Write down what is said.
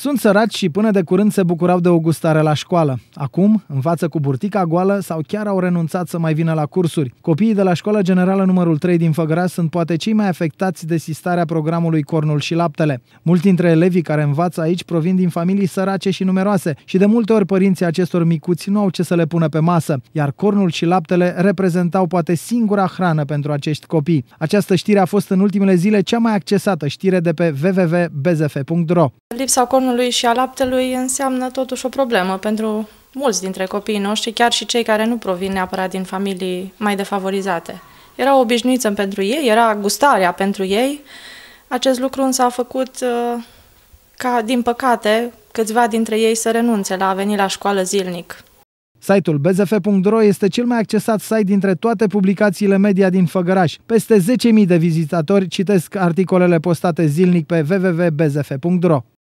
Sunt săraci și până de curând se bucurau de o gustare la școală. Acum, în față cu burtica goală sau chiar au renunțat să mai vină la cursuri. Copiii de la școala generală numărul 3 din Făgăraș sunt poate cei mai afectați de sistarea programului Cornul și Laptele. Mulți dintre elevii care învață aici provin din familii sărace și numeroase și de multe ori părinții acestor micuți nu au ce să le pună pe masă, iar Cornul și Laptele reprezentau poate singura hrană pentru acești copii. Această știre a fost în ultimele zile cea mai accesată știre de pe www.bzf.ro. Lipsa lemnului și a laptelui înseamnă totuși o problemă pentru mulți dintre copiii noștri, chiar și cei care nu provin neapărat din familii mai defavorizate. Era o obișnuiță pentru ei, era gustarea pentru ei. Acest lucru însă a făcut uh, ca, din păcate, câțiva dintre ei să renunțe la a veni la școală zilnic. Site-ul bzf.ro este cel mai accesat site dintre toate publicațiile media din Făgăraș. Peste 10.000 de vizitatori citesc articolele postate zilnic pe www.bzf.ro.